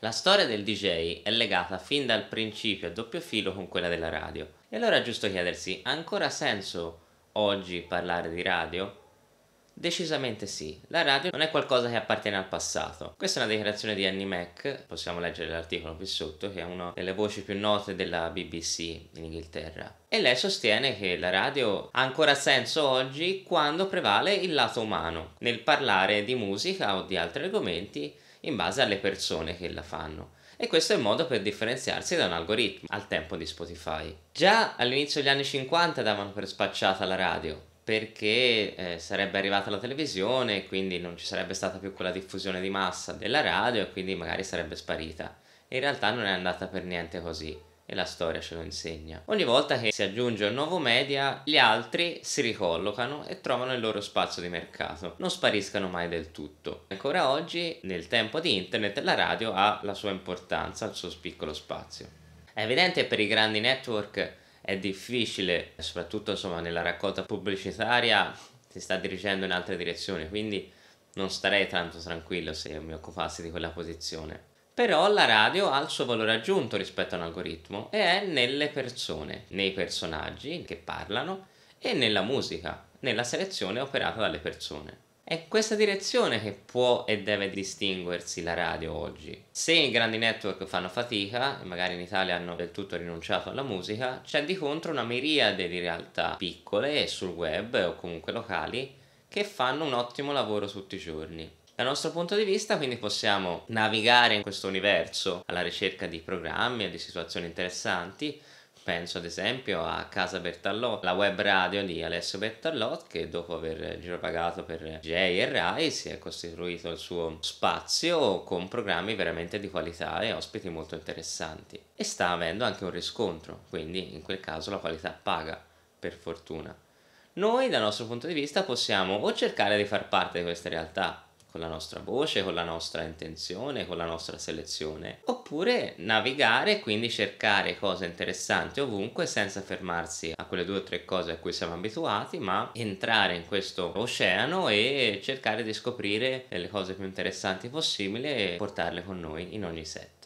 La storia del DJ è legata fin dal principio a doppio filo con quella della radio. E allora è giusto chiedersi, ha ancora senso oggi parlare di radio? Decisamente sì, la radio non è qualcosa che appartiene al passato. Questa è una dichiarazione di Annie Mac, possiamo leggere l'articolo qui sotto, che è una delle voci più note della BBC in Inghilterra. E lei sostiene che la radio ha ancora senso oggi quando prevale il lato umano, nel parlare di musica o di altri argomenti in base alle persone che la fanno. E questo è un modo per differenziarsi da un algoritmo al tempo di Spotify. Già all'inizio degli anni 50 davano per spacciata la radio, perché eh, sarebbe arrivata la televisione e quindi non ci sarebbe stata più quella diffusione di massa della radio e quindi magari sarebbe sparita. In realtà non è andata per niente così e la storia ce lo insegna. Ogni volta che si aggiunge un nuovo media, gli altri si ricollocano e trovano il loro spazio di mercato, non spariscano mai del tutto. Ancora oggi, nel tempo di internet, la radio ha la sua importanza, il suo piccolo spazio. È evidente per i grandi network è difficile, soprattutto insomma, nella raccolta pubblicitaria si sta dirigendo in altre direzioni, quindi non starei tanto tranquillo se mi occupassi di quella posizione. Però la radio ha il suo valore aggiunto rispetto a un algoritmo e è nelle persone, nei personaggi che parlano e nella musica, nella selezione operata dalle persone. È questa direzione che può e deve distinguersi la radio oggi. Se i grandi network fanno fatica, e magari in Italia hanno del tutto rinunciato alla musica, c'è di contro una miriade di realtà piccole sul web o comunque locali che fanno un ottimo lavoro tutti i giorni dal nostro punto di vista, quindi possiamo navigare in questo universo alla ricerca di programmi e di situazioni interessanti. Penso ad esempio a Casa Bertallot, la web radio di Alessio Bertallot che dopo aver giropagato per Jay e Rai si è costituito il suo spazio con programmi veramente di qualità e ospiti molto interessanti. E sta avendo anche un riscontro, quindi in quel caso la qualità paga, per fortuna. Noi dal nostro punto di vista possiamo o cercare di far parte di questa realtà con la nostra voce, con la nostra intenzione, con la nostra selezione, oppure navigare e quindi cercare cose interessanti ovunque senza fermarsi a quelle due o tre cose a cui siamo abituati, ma entrare in questo oceano e cercare di scoprire le cose più interessanti possibili e portarle con noi in ogni set.